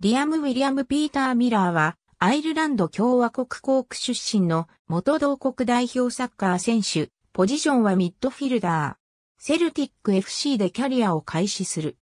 リアム・ウィリアム・ピーター・ミラーは、アイルランド共和国コーク出身の元同国代表サッカー選手、ポジションはミッドフィルダー。セルティック FC でキャリアを開始する。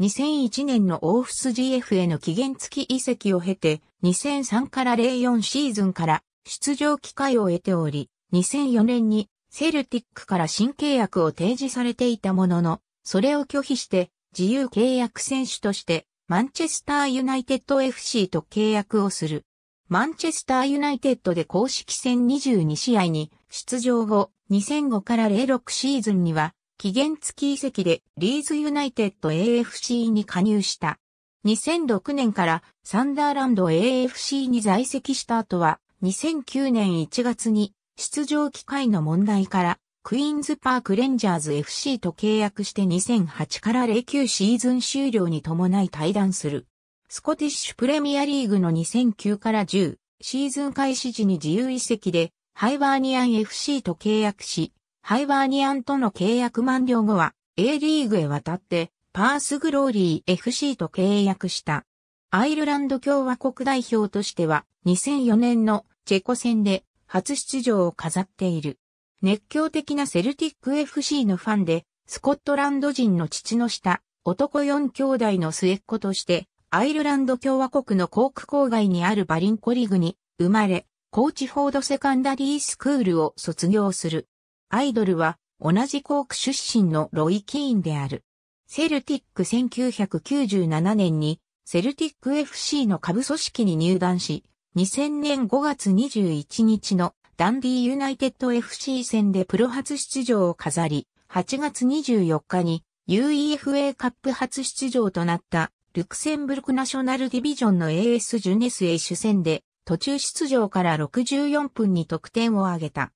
2001年のオーフス GF への期限付き移籍を経て、2003から04シーズンから出場機会を得ており、2004年にセルティックから新契約を提示されていたものの、それを拒否して自由契約選手としてマンチェスターユナイテッド FC と契約をする。マンチェスターユナイテッドで公式戦22試合に出場後、2005から06シーズンには、期限付き移籍でリーズユナイテッド AFC に加入した。2006年からサンダーランド AFC に在籍した後は、2009年1月に出場機会の問題からクイーンズパークレンジャーズ FC と契約して2008から09シーズン終了に伴い退団する。スコティッシュプレミアリーグの2009から10シーズン開始時に自由移籍でハイバーニアン FC と契約し、ハイバーニアンとの契約満了後は A リーグへ渡ってパースグローリー FC と契約した。アイルランド共和国代表としては2004年のチェコ戦で初出場を飾っている。熱狂的なセルティック FC のファンで、スコットランド人の父の下、男4兄弟の末っ子として、アイルランド共和国のコーク郊外にあるバリンコリグに生まれ、コーチフォードセカンダリースクールを卒業する。アイドルは同じコーク出身のロイ・キーンである。セルティック1997年にセルティック FC の下部組織に入団し、2000年5月21日のダンディーユナイテッド FC 戦でプロ初出場を飾り、8月24日に UEFA カップ初出場となったルクセンブルクナショナルディビジョンの AS ジュネス A 主戦で途中出場から64分に得点を挙げた。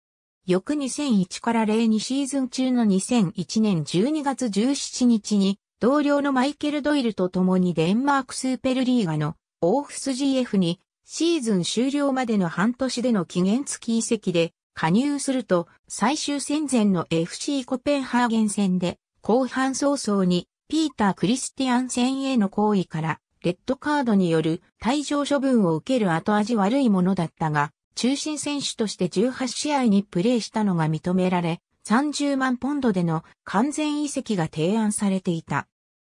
翌2001から02シーズン中の2001年12月17日に同僚のマイケル・ドイルと共にデンマークスーペルリーガのオーフス GF にシーズン終了までの半年での期限付き移籍で加入すると最終戦前の FC コペンハーゲン戦で後半早々にピーター・クリスティアン戦への行為からレッドカードによる退場処分を受ける後味悪いものだったが中心選手として18試合にプレーしたのが認められ30万ポンドでの完全移籍が提案されていた。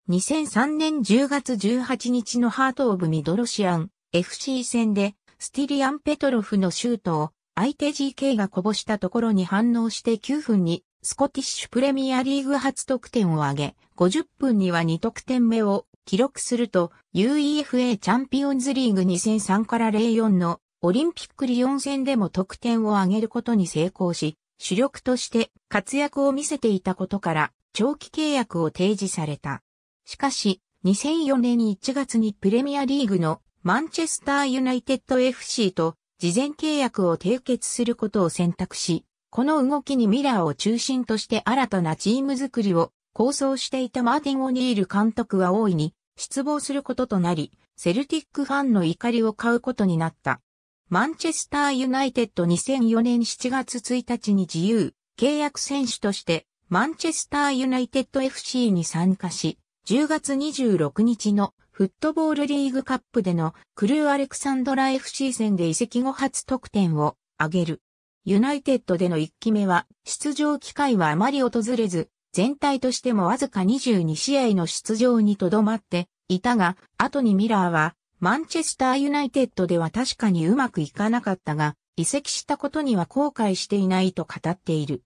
2003年10月18日のハート・オブ・ミドロシアン FC 戦でスティリアン・ペトロフのシュートを相手 GK がこぼしたところに反応して9分にスコティッシュプレミアリーグ初得点を挙げ、50分には2得点目を記録すると UEFA チャンピオンズリーグ2003から04のオリンピックリオン戦でも得点を挙げることに成功し、主力として活躍を見せていたことから長期契約を提示された。しかし、2004年1月にプレミアリーグのマンチェスターユナイテッド FC と事前契約を締結することを選択し、この動きにミラーを中心として新たなチーム作りを構想していたマーティン・オニール監督は大いに失望することとなり、セルティックファンの怒りを買うことになった。マンチェスターユナイテッド2004年7月1日に自由契約選手としてマンチェスターユナイテッド FC に参加し、10月26日のフットボールリーグカップでのクルーアレクサンドラ FC 戦で移籍後初得点を挙げる。ユナイテッドでの1期目は出場機会はあまり訪れず、全体としてもわずか22試合の出場にとどまっていたが、後にミラーはマンチェスターユナイテッドでは確かにうまくいかなかったが、移籍したことには後悔していないと語っている。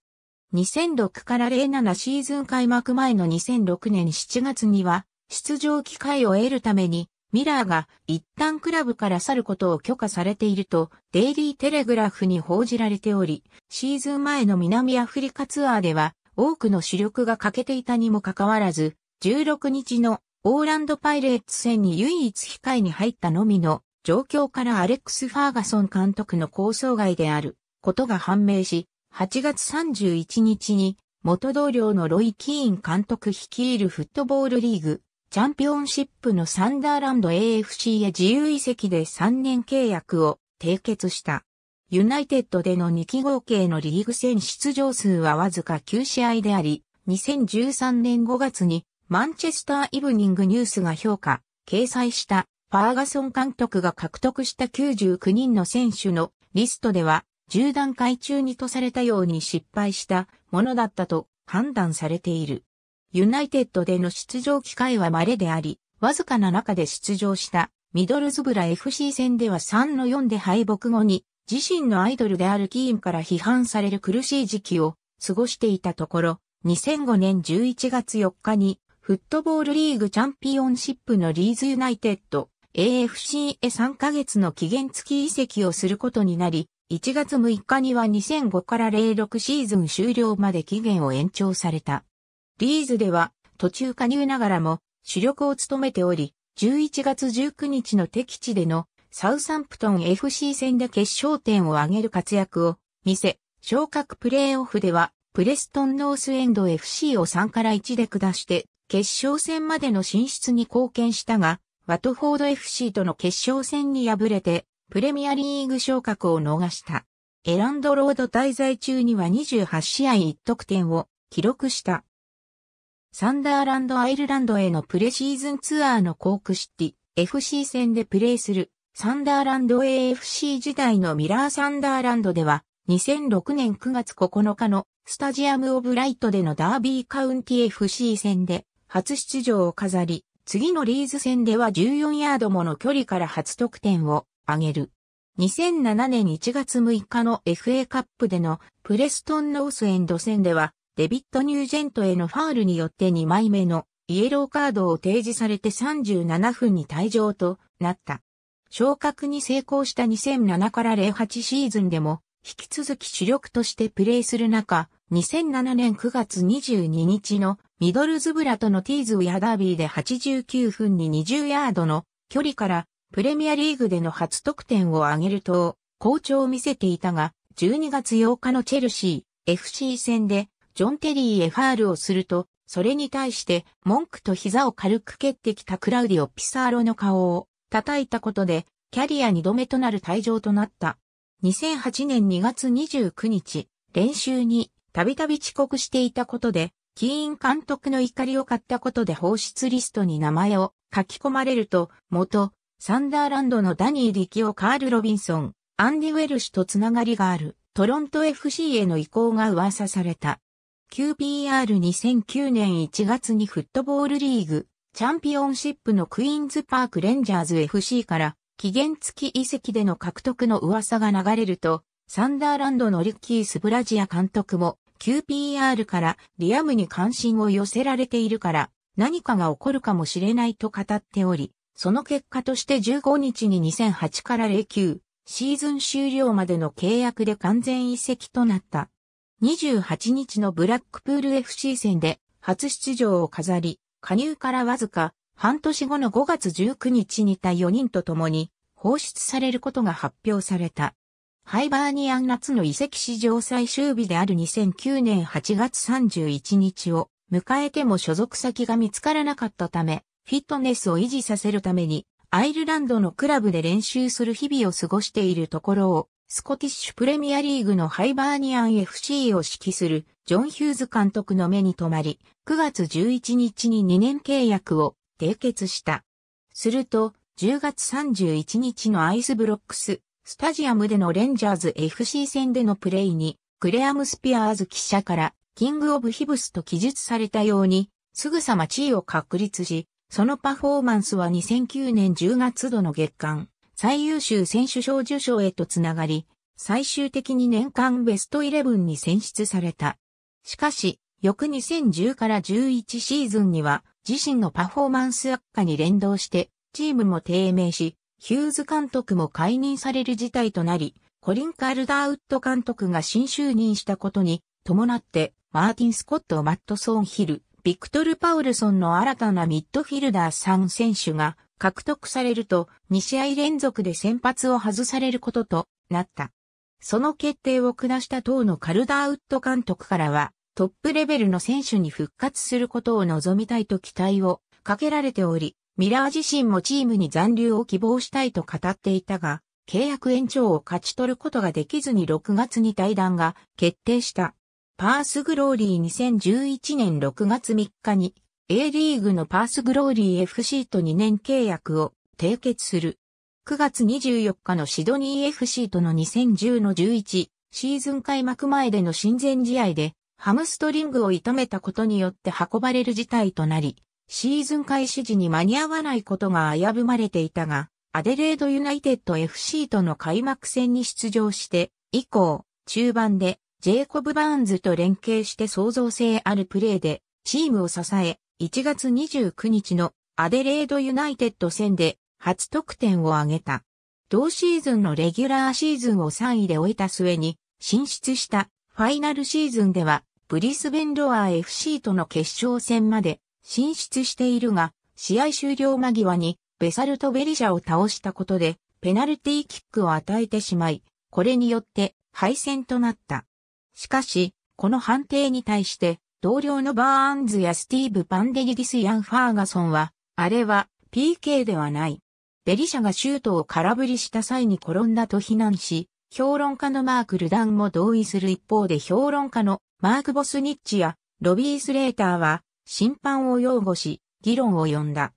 2006から07シーズン開幕前の2006年7月には、出場機会を得るために、ミラーが一旦クラブから去ることを許可されていると、デイリーテレグラフに報じられており、シーズン前の南アフリカツアーでは、多くの主力が欠けていたにもかかわらず、16日のオーランドパイレーツ戦に唯一控えに入ったのみの状況からアレックス・ファーガソン監督の構想外であることが判明し、8月31日に元同僚のロイ・キーン監督率いるフットボールリーグチャンピオンシップのサンダーランド AFC へ自由移籍で3年契約を締結した。ユナイテッドでの2期合計のリーグ戦出場数はわずか9試合であり、2013年5月にマンチェスターイブニングニュースが評価、掲載したファーガソン監督が獲得した99人の選手のリストでは10段階中にとされたように失敗したものだったと判断されている。ユナイテッドでの出場機会は稀であり、わずかな中で出場したミドルズブラ FC 戦では3の4で敗北後に自身のアイドルであるキーンから批判される苦しい時期を過ごしていたところ、2005年11月4日にフットボールリーグチャンピオンシップのリーズユナイテッド AFC へ3ヶ月の期限付き移籍をすることになり、1月6日には2005から06シーズン終了まで期限を延長された。リーズでは途中加入ながらも主力を務めており、11月19日の敵地でのサウサンプトン FC 戦で決勝点を挙げる活躍を見せ、昇格プレーオフではプレストンノースエンド FC を3から1で下して決勝戦までの進出に貢献したが、ワトフォード FC との決勝戦に敗れてプレミアリーグ昇格を逃した。エランドロード滞在中には28試合1得点を記録した。サンダーランドアイルランドへのプレシーズンツアーのコークシティ FC 戦でプレーするサンダーランド AFC 時代のミラーサンダーランドでは2006年9月9日のスタジアムオブライトでのダービーカウンティ FC 戦で初出場を飾り、次のリーズ戦では14ヤードもの距離から初得点を挙げる。2007年1月6日の FA カップでのプレストンノースエンド戦ではデビット・ニュージェントへのファールによって2枚目のイエローカードを提示されて37分に退場となった。昇格に成功した2007から08シーズンでも引き続き主力としてプレーする中、2007年9月22日のミドルズブラとのティーズウィアダービーで89分に20ヤードの距離からプレミアリーグでの初得点を挙げると、好調を見せていたが、12月8日のチェルシー FC 戦でジョン・テリーへファールをすると、それに対して文句と膝を軽く蹴ってきたクラウディオ・ピサーロの顔を叩いたことで、キャリア2度目となる退場となった。2008年2月29日、練習にたびたび遅刻していたことで、キーン監督の怒りを買ったことで放出リストに名前を書き込まれると、元、サンダーランドのダニー・リキオ・カール・ロビンソン、アンディ・ウェルシュとつながりがある、トロント FC への移行が噂された。QPR2009 年1月にフットボールリーグ、チャンピオンシップのクイーンズパークレンジャーズ FC から期限付き移籍での獲得の噂が流れると、サンダーランドのリッキー・スブラジア監督も QPR からリアムに関心を寄せられているから何かが起こるかもしれないと語っており、その結果として15日に2008から09シーズン終了までの契約で完全移籍となった。28日のブラックプール FC 戦で初出場を飾り、加入からわずか半年後の5月19日に対4人と共に放出されることが発表された。ハイバーニアン夏の遺跡史上最終日である2009年8月31日を迎えても所属先が見つからなかったため、フィットネスを維持させるためにアイルランドのクラブで練習する日々を過ごしているところをスコティッシュプレミアリーグのハイバーニアン FC を指揮するジョン・ヒューズ監督の目に留まり、9月11日に2年契約を締結した。すると、10月31日のアイスブロックス、スタジアムでのレンジャーズ FC 戦でのプレイに、クレアム・スピアーズ記者から、キング・オブ・ヒブスと記述されたように、すぐさま地位を確立し、そのパフォーマンスは2009年10月度の月間最優秀選手賞受賞へとつながり、最終的に年間ベストイレブンに選出された。しかし、翌2010から11シーズンには、自身のパフォーマンス悪化に連動して、チームも低迷し、ヒューズ監督も解任される事態となり、コリン・カルダーウッド監督が新就任したことに伴って、マーティン・スコット・マットソン・ヒル、ビクトル・パウルソンの新たなミッドフィルダー3選手が獲得されると2試合連続で先発を外されることとなった。その決定を下した党のカルダーウッド監督からは、トップレベルの選手に復活することを望みたいと期待をかけられており、ミラー自身もチームに残留を希望したいと語っていたが、契約延長を勝ち取ることができずに6月に対談が決定した。パースグローリー2011年6月3日に A リーグのパースグローリー FC と2年契約を締結する。9月24日のシドニー FC との2010の11シーズン開幕前での親善試合でハムストリングを痛めたことによって運ばれる事態となり、シーズン開始時に間に合わないことが危ぶまれていたが、アデレードユナイテッド FC との開幕戦に出場して、以降、中盤でジェイコブ・バーンズと連携して創造性あるプレーでチームを支え、1月29日のアデレードユナイテッド戦で初得点を挙げた。同シーズンのレギュラーシーズンを3位で終えた末に進出したファイナルシーズンではブリスベンロアー FC との決勝戦まで進出しているが試合終了間際にベサルトベリシャを倒したことでペナルティーキックを与えてしまい、これによって敗戦となった。しかし、この判定に対して同僚のバーンズやスティーブ・パンデリギス・ヤン・ファーガソンは、あれは PK ではない。ベリシャがシュートを空振りした際に転んだと非難し、評論家のマーク・ルダンも同意する一方で評論家のマーク・ボスニッチやロビー・スレーターは審判を擁護し、議論を呼んだ。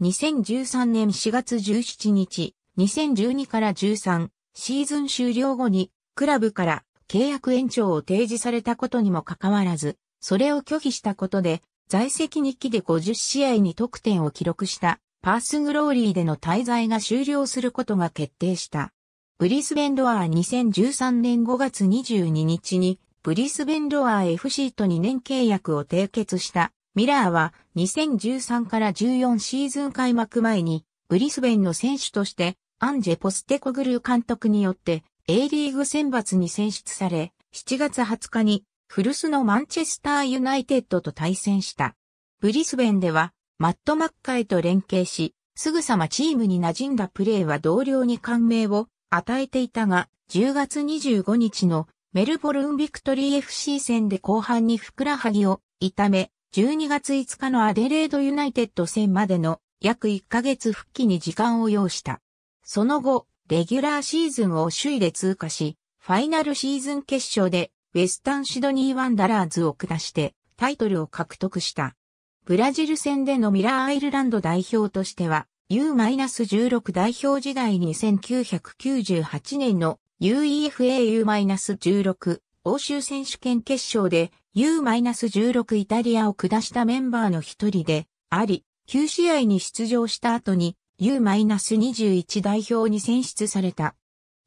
2013年4月17日、2012から13シーズン終了後にクラブから契約延長を提示されたことにもかかわらず、それを拒否したことで、在籍日記で50試合に得点を記録したパースグローリーでの滞在が終了することが決定した。ブリスベンドアー2013年5月22日にブリスベンドアー FC と2年契約を締結したミラーは2013から14シーズン開幕前にブリスベンの選手としてアンジェ・ポステコグルー監督によって A リーグ選抜に選出され7月20日に古巣のマンチェスターユナイテッドと対戦した。ブリスベンでは、マット・マッカイと連携し、すぐさまチームに馴染んだプレーは同僚に感銘を与えていたが、10月25日のメルボルンビクトリー FC 戦で後半にふくらはぎを痛め、12月5日のアデレードユナイテッド戦までの約1ヶ月復帰に時間を要した。その後、レギュラーシーズンを首位で通過し、ファイナルシーズン決勝でウェスタンシドニーワンダラーズを下してタイトルを獲得した。ブラジル戦でのミラーアイルランド代表としては U-16 代表時代に1998年の UEFAU-16 欧州選手権決勝で U-16 イタリアを下したメンバーの一人であり、9試合に出場した後に U-21 代表に選出された。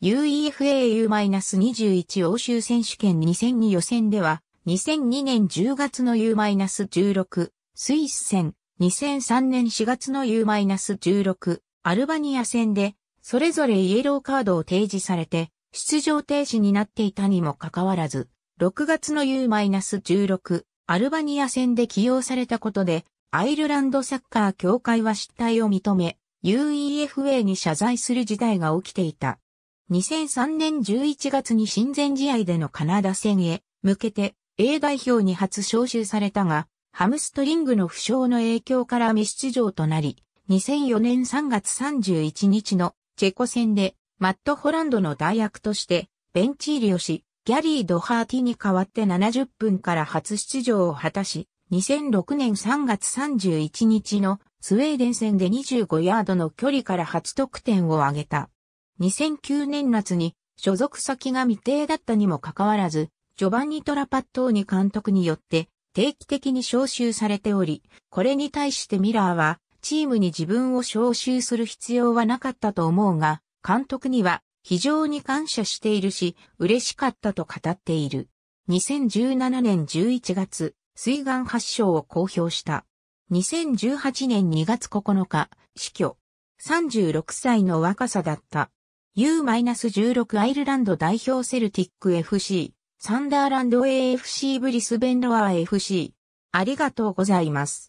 UEFA U-21 欧州選手権2002予選では、2002年10月の U-16 スイス戦、2003年4月の U-16 アルバニア戦で、それぞれイエローカードを提示されて、出場停止になっていたにもかかわらず、6月の U-16 アルバニア戦で起用されたことで、アイルランドサッカー協会は失態を認め、UEFA に謝罪する事態が起きていた。2003年11月に親善試合でのカナダ戦へ向けて A 代表に初招集されたが、ハムストリングの負傷の影響から未出場となり、2004年3月31日のチェコ戦でマット・ホランドの代役としてベンチ入りをし、ギャリー・ドハーティに代わって70分から初出場を果たし、2006年3月31日のスウェーデン戦で25ヤードの距離から初得点を挙げた。2009年夏に所属先が未定だったにもかかわらず、ジョバンニ・トラパットーニ監督によって定期的に招集されており、これに対してミラーはチームに自分を招集する必要はなかったと思うが、監督には非常に感謝しているし、嬉しかったと語っている。2017年11月、水岩発症を公表した。2018年2月9日、死去。36歳の若さだった。U-16 アイルランド代表セルティック FC、サンダーランド AFC ブリスベンロア FC。ありがとうございます。